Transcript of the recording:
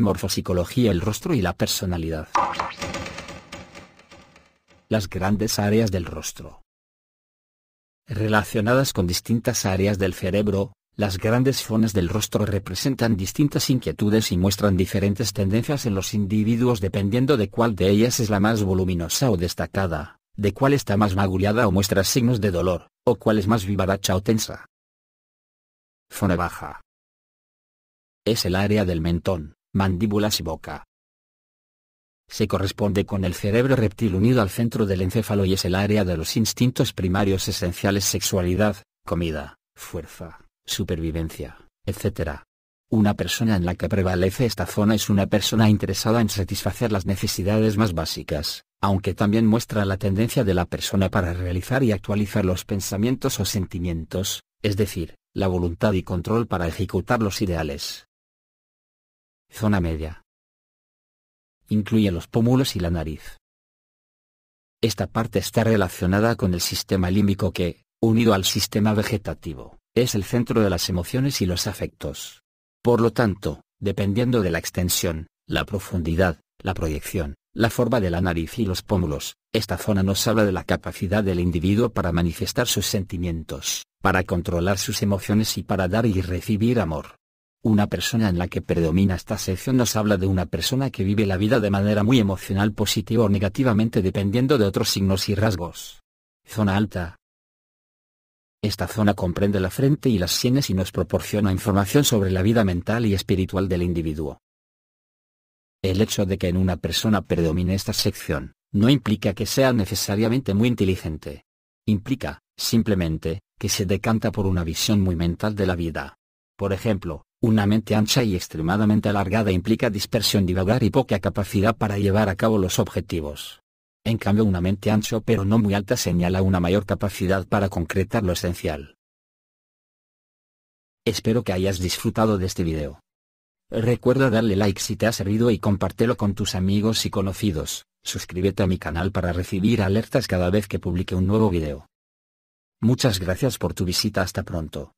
morfopsicología el rostro y la personalidad. Las grandes áreas del rostro. Relacionadas con distintas áreas del cerebro, las grandes zonas del rostro representan distintas inquietudes y muestran diferentes tendencias en los individuos dependiendo de cuál de ellas es la más voluminosa o destacada, de cuál está más magullada o muestra signos de dolor, o cuál es más vivaracha o tensa. Zona baja. Es el área del mentón mandíbulas y boca. Se corresponde con el cerebro reptil unido al centro del encéfalo y es el área de los instintos primarios esenciales sexualidad, comida, fuerza, supervivencia, etc. Una persona en la que prevalece esta zona es una persona interesada en satisfacer las necesidades más básicas, aunque también muestra la tendencia de la persona para realizar y actualizar los pensamientos o sentimientos, es decir, la voluntad y control para ejecutar los ideales zona media. Incluye los pómulos y la nariz. Esta parte está relacionada con el sistema límbico que, unido al sistema vegetativo, es el centro de las emociones y los afectos. Por lo tanto, dependiendo de la extensión, la profundidad, la proyección, la forma de la nariz y los pómulos, esta zona nos habla de la capacidad del individuo para manifestar sus sentimientos, para controlar sus emociones y para dar y recibir amor. Una persona en la que predomina esta sección nos habla de una persona que vive la vida de manera muy emocional positiva o negativamente dependiendo de otros signos y rasgos. Zona alta. Esta zona comprende la frente y las sienes y nos proporciona información sobre la vida mental y espiritual del individuo. El hecho de que en una persona predomine esta sección, no implica que sea necesariamente muy inteligente. Implica, simplemente, que se decanta por una visión muy mental de la vida. Por ejemplo, una mente ancha y extremadamente alargada implica dispersión divagar y poca capacidad para llevar a cabo los objetivos. En cambio, una mente ancho pero no muy alta señala una mayor capacidad para concretar lo esencial. Espero que hayas disfrutado de este video. Recuerda darle like si te ha servido y compártelo con tus amigos y conocidos. Suscríbete a mi canal para recibir alertas cada vez que publique un nuevo video. Muchas gracias por tu visita, hasta pronto.